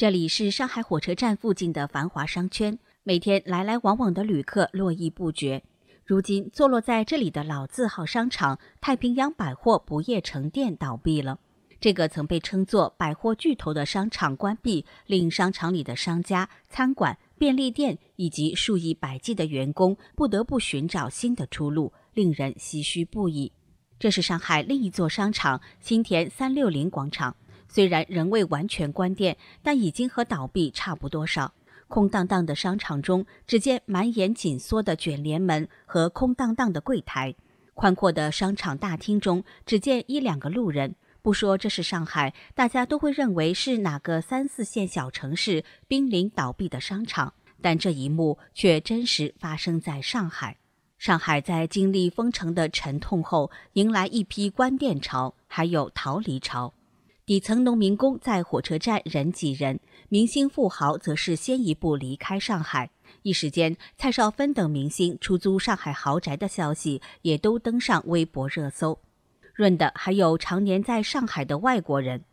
这里是上海火车站附近的繁华商圈，每天来来往往的旅客络绎不绝。如今，坐落在这里的老字号商场太平洋百货不夜城店倒闭了。这个曾被称作百货巨头的商场关闭，令商场里的商家、餐馆、便利店以及数以百计的员工不得不寻找新的出路，令人唏嘘不已。这是上海另一座商场新田三六零广场。虽然仍未完全关店，但已经和倒闭差不多少。空荡荡的商场中，只见满眼紧缩的卷帘门和空荡荡的柜台。宽阔的商场大厅中，只见一两个路人。不说这是上海，大家都会认为是哪个三四线小城市濒临倒闭的商场。但这一幕却真实发生在上海。上海在经历封城的沉痛后，迎来一批关店潮，还有逃离潮。底层农民工在火车站人挤人，明星富豪则是先一步离开上海。一时间，蔡少芬等明星出租上海豪宅的消息也都登上微博热搜。润的还有常年在上海的外国人。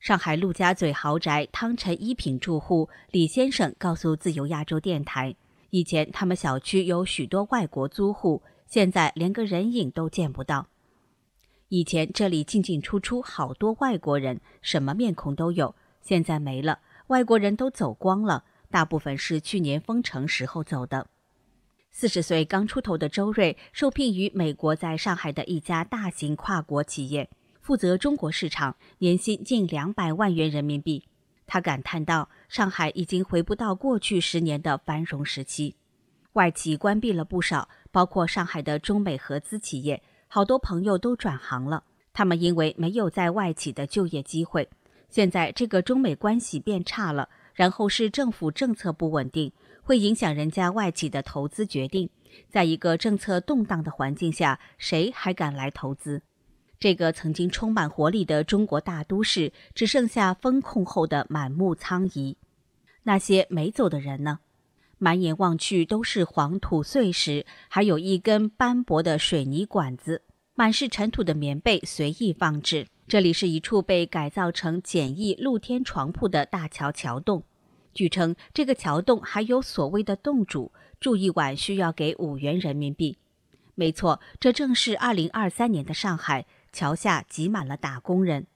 上海陆家嘴豪宅汤臣一品住户李先生告诉自由亚洲电台：“以前他们小区有许多外国租户，现在连个人影都见不到。”以前这里进进出出好多外国人，什么面孔都有。现在没了，外国人都走光了，大部分是去年封城时候走的。四十岁刚出头的周瑞受聘于美国在上海的一家大型跨国企业，负责中国市场，年薪近两百万元人民币。他感叹道：“上海已经回不到过去十年的繁荣时期，外企关闭了不少，包括上海的中美合资企业。”好多朋友都转行了，他们因为没有在外企的就业机会。现在这个中美关系变差了，然后是政府政策不稳定，会影响人家外企的投资决定。在一个政策动荡的环境下，谁还敢来投资？这个曾经充满活力的中国大都市，只剩下风控后的满目苍夷。那些没走的人呢？满眼望去都是黄土碎石，还有一根斑驳的水泥管子，满是尘土的棉被随意放置。这里是一处被改造成简易露天床铺的大桥桥洞。据称，这个桥洞还有所谓的洞主，住一晚需要给五元人民币。没错，这正是二零二三年的上海，桥下挤满了打工人。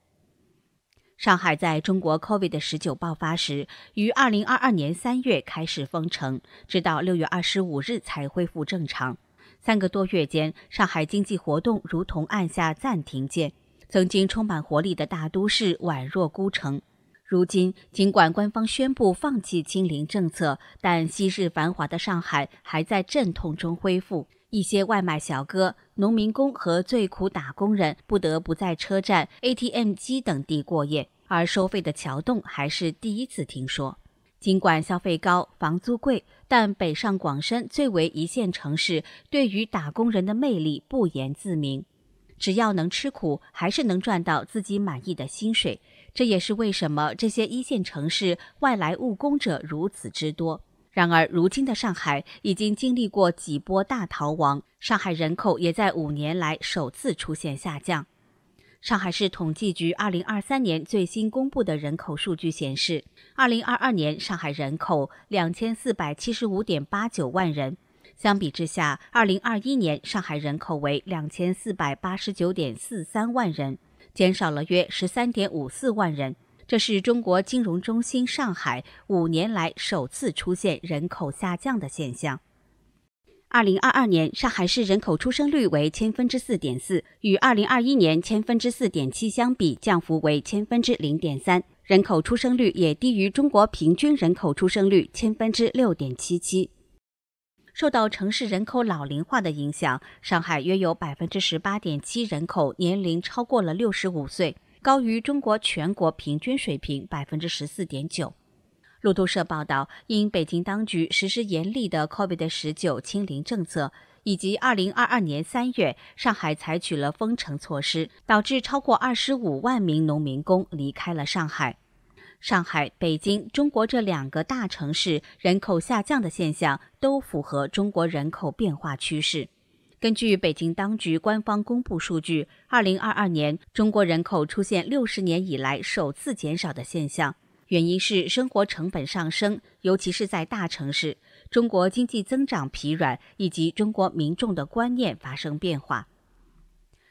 上海在中国 COVID-19 爆发时，于2022年3月开始封城，直到6月25日才恢复正常。三个多月间，上海经济活动如同按下暂停键，曾经充满活力的大都市宛若孤城。如今，尽管官方宣布放弃清零政策，但昔日繁华的上海还在阵痛中恢复。一些外卖小哥、农民工和最苦打工人不得不在车站、ATM 机等地过夜，而收费的桥洞还是第一次听说。尽管消费高、房租贵，但北上广深最为一线城市对于打工人的魅力不言自明。只要能吃苦，还是能赚到自己满意的薪水。这也是为什么这些一线城市外来务工者如此之多。然而，如今的上海已经经历过几波大逃亡，上海人口也在五年来首次出现下降。上海市统计局二零二三年最新公布的人口数据显示，二零二二年上海人口两千四百七十五点八九万人，相比之下，二零二一年上海人口为两千四百八十九点四三万人，减少了约十三点五四万人。这是中国金融中心上海五年来首次出现人口下降的现象。二零二二年，上海市人口出生率为千分之四点四，与二零二一年千分之四点七相比，降幅为千分之零点三，人口出生率也低于中国平均人口出生率千分之六点七七。受到城市人口老龄化的影响，上海约有百分之十八点七人口年龄超过了六十五岁。高于中国全国平均水平百分之十四点九。路透社报道，因北京当局实施严厉的 COVID-19 清零政策，以及二零二二年三月上海采取了封城措施，导致超过二十五万名农民工离开了上海。上海、北京，中国这两个大城市人口下降的现象，都符合中国人口变化趋势。根据北京当局官方公布数据，二零二二年中国人口出现六十年以来首次减少的现象，原因是生活成本上升，尤其是在大城市。中国经济增长疲软，以及中国民众的观念发生变化。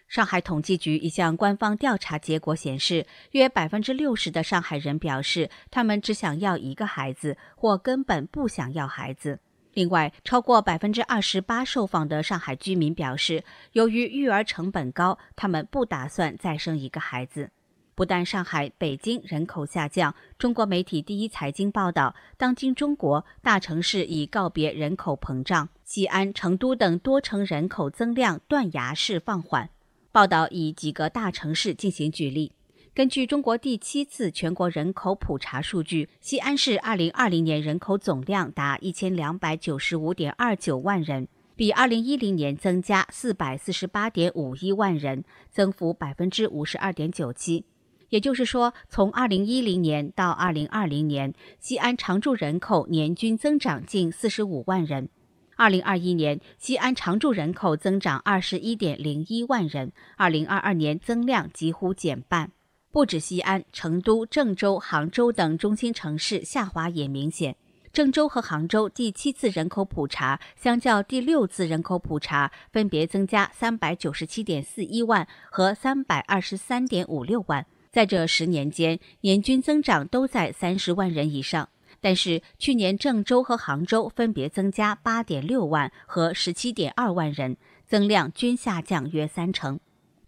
上海统计局一项官方调查结果显示，约百分之六十的上海人表示，他们只想要一个孩子，或根本不想要孩子。另外，超过百分之二十八受访的上海居民表示，由于育儿成本高，他们不打算再生一个孩子。不但上海、北京人口下降，中国媒体《第一财经》报道，当今中国大城市已告别人口膨胀，西安、成都等多城人口增量断崖式放缓。报道以几个大城市进行举例。根据中国第七次全国人口普查数据，西安市二零二零年人口总量达一千两百九十五点二九万人，比二零一零年增加四百四十八点五一万人，增幅百分之五十二点九七。也就是说，从二零一零年到二零二零年，西安常住人口年均增长近四十五万人。二零二一年，西安常住人口增长二十一点零一万人，二零二二年增量几乎减半。不止西安、成都、郑州、杭州等中心城市下滑也明显。郑州和杭州第七次人口普查相较第六次人口普查，分别增加三百九十七点四一万和三百二十三点五六万。在这十年间，年均增长都在三十万人以上。但是去年郑州和杭州分别增加八点六万和十七点二万人，增量均下降约三成。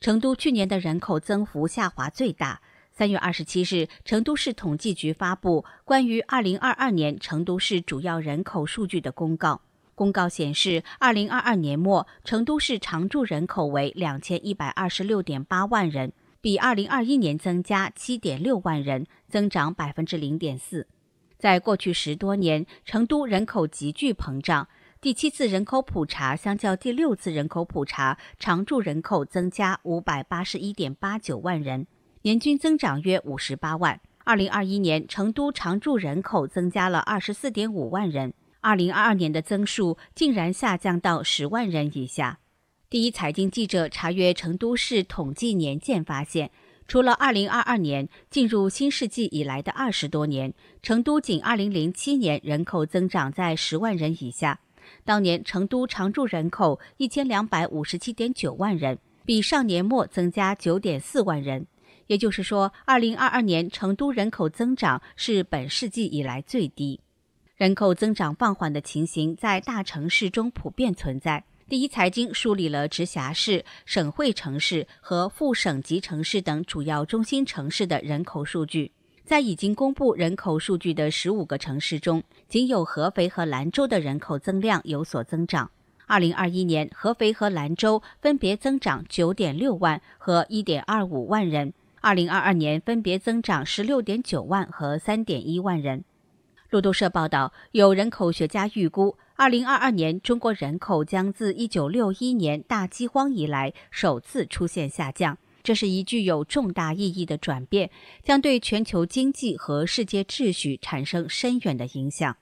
成都去年的人口增幅下滑最大。三月二十七日，成都市统计局发布关于二零二二年成都市主要人口数据的公告。公告显示，二零二二年末，成都市常住人口为两千一百二十六点八万人，比二零二一年增加七点六万人，增长百分之零点四。在过去十多年，成都人口急剧膨胀。第七次人口普查相较第六次人口普查，常住人口增加五百八十一点八九万人，年均增长约五十八万。二零二一年成都常住人口增加了二十四点五万人，二零二二年的增数竟然下降到十万人以下。第一财经记者查阅成都市统计年鉴发现，除了二零二二年，进入新世纪以来的二十多年，成都仅二零零七年人口增长在十万人以下。当年成都常住人口一千两百五十七点九万人，比上年末增加九点四万人。也就是说，二零二二年成都人口增长是本世纪以来最低。人口增长放缓的情形在大城市中普遍存在。第一财经梳理了直辖市、省会城市和副省级城市等主要中心城市的人口数据。在已经公布人口数据的十五个城市中，仅有合肥和兰州的人口增量有所增长。二零二一年，合肥和兰州分别增长九点六万和一点二五万人；二零二二年分别增长十六点九万和三点一万人。路透社报道，有人口学家预估，二零二二年中国人口将自一九六一年大饥荒以来首次出现下降。这是一具有重大意义的转变，将对全球经济和世界秩序产生深远的影响。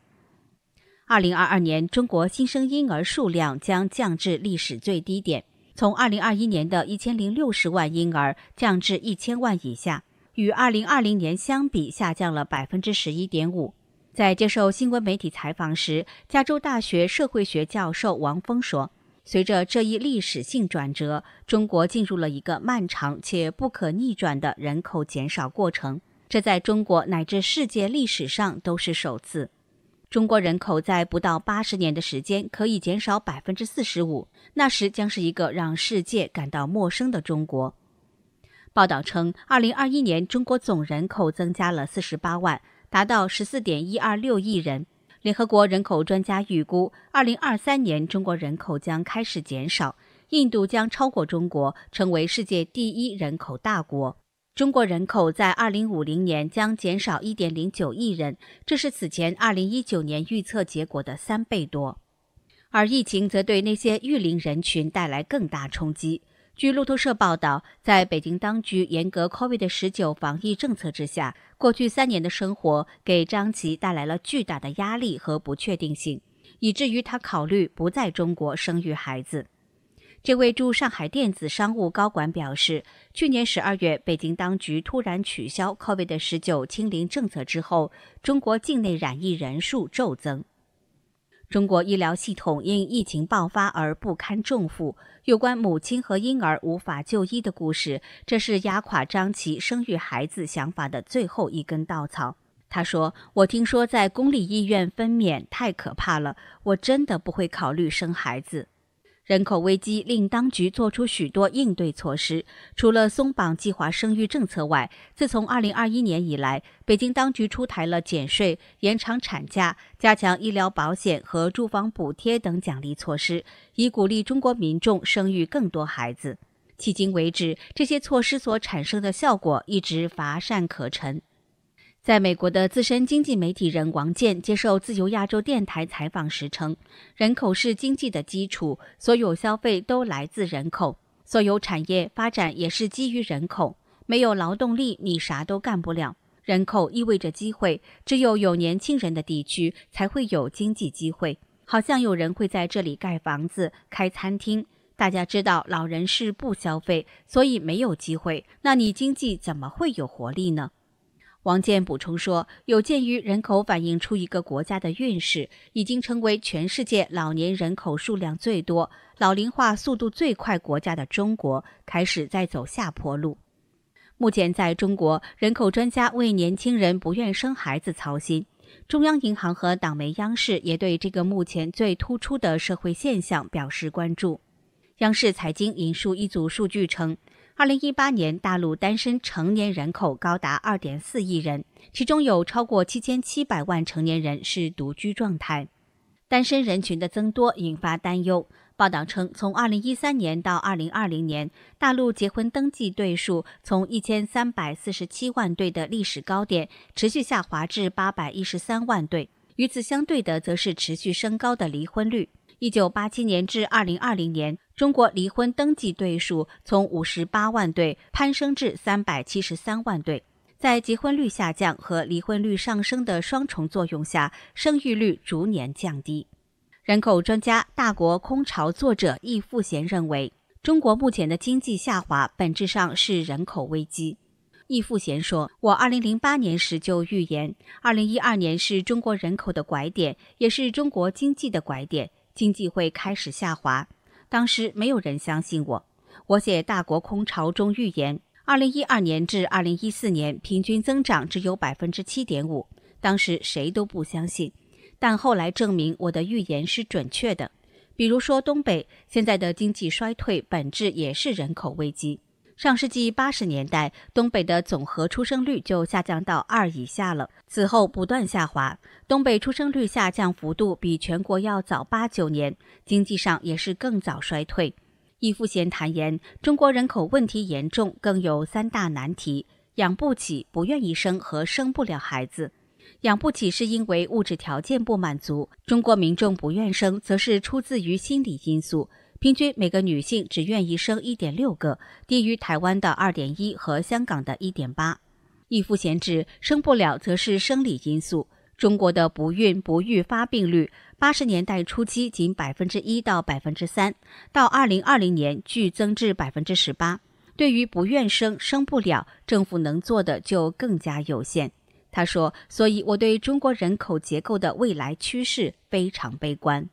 二零二二年中国新生婴儿数量将降至历史最低点，从二零二一年的一千零六十万婴儿降至一千万以下，与二零二零年相比下降了百分之十一点五。在接受新闻媒体采访时，加州大学社会学教授王峰说。随着这一历史性转折，中国进入了一个漫长且不可逆转的人口减少过程，这在中国乃至世界历史上都是首次。中国人口在不到八十年的时间可以减少百分之四十五，那时将是一个让世界感到陌生的中国。报道称，二零二一年中国总人口增加了四十八万，达到十四点一二六亿人。联合国人口专家预估，二零二三年中国人口将开始减少，印度将超过中国，成为世界第一人口大国。中国人口在二零五零年将减少一点零九亿人，这是此前二零一九年预测结果的三倍多。而疫情则对那些育龄人群带来更大冲击。据路透社报道，在北京当局严格 COVID-19 防疫政策之下，过去三年的生活给张琪带来了巨大的压力和不确定性，以至于他考虑不在中国生育孩子。这位驻上海电子商务高管表示，去年十二月北京当局突然取消 COVID-19 清零政策之后，中国境内染疫人数骤增。中国医疗系统因疫情爆发而不堪重负。有关母亲和婴儿无法就医的故事，这是压垮张琪生育孩子想法的最后一根稻草。他说：“我听说在公立医院分娩太可怕了，我真的不会考虑生孩子。”人口危机令当局做出许多应对措施，除了松绑计划生育政策外，自从二零二一年以来，北京当局出台了减税、延长产假、加强医疗保险和住房补贴等奖励措施，以鼓励中国民众生育更多孩子。迄今为止，这些措施所产生的效果一直乏善可陈。在美国的资深经济媒体人王健接受自由亚洲电台采访时称：“人口是经济的基础，所有消费都来自人口，所有产业发展也是基于人口。没有劳动力，你啥都干不了。人口意味着机会，只有有年轻人的地区才会有经济机会。好像有人会在这里盖房子、开餐厅。大家知道，老人是不消费，所以没有机会。那你经济怎么会有活力呢？”王健补充说：“有鉴于人口反映出一个国家的运势，已经成为全世界老年人口数量最多、老龄化速度最快国家的中国，开始在走下坡路。目前，在中国，人口专家为年轻人不愿生孩子操心。中央银行和党媒央视也对这个目前最突出的社会现象表示关注。央视财经引述一组数据称。”二零一八年，大陆单身成年人口高达二点四亿人，其中有超过七千七百万成年人是独居状态。单身人群的增多引发担忧。报道称，从二零一三年到二零二零年，大陆结婚登记对数从一千三百四十七万对的历史高点持续下滑至八百一十三万对。与此相对的，则是持续升高的离婚率。一九八七年至二零二零年，中国离婚登记对数从五十八万对攀升至三百七十三万对。在结婚率下降和离婚率上升的双重作用下，生育率逐年降低。人口专家、大国空巢作者易富贤认为，中国目前的经济下滑本质上是人口危机。易富贤说：“我二零零八年时就预言，二零一二年是中国人口的拐点，也是中国经济的拐点。”经济会开始下滑，当时没有人相信我。我写《大国空巢》中预言，二零一二年至二零一四年平均增长只有百分之七点五，当时谁都不相信。但后来证明我的预言是准确的，比如说东北现在的经济衰退，本质也是人口危机。上世纪八十年代，东北的总和出生率就下降到二以下了，此后不断下滑。东北出生率下降幅度比全国要早八九年，经济上也是更早衰退。易富贤坦言，中国人口问题严重，更有三大难题：养不起、不愿意生和生不了孩子。养不起是因为物质条件不满足，中国民众不愿生则是出自于心理因素。平均每个女性只愿意生一点六个，低于台湾的二点一和香港的一点八。易富贤指生不了则是生理因素。中国的不孕不育发病率，八十年代初期仅百分之一到百分之三，到二零二零年剧增至百分之十八。对于不愿生、生不了，政府能做的就更加有限。他说：“所以，我对中国人口结构的未来趋势非常悲观。”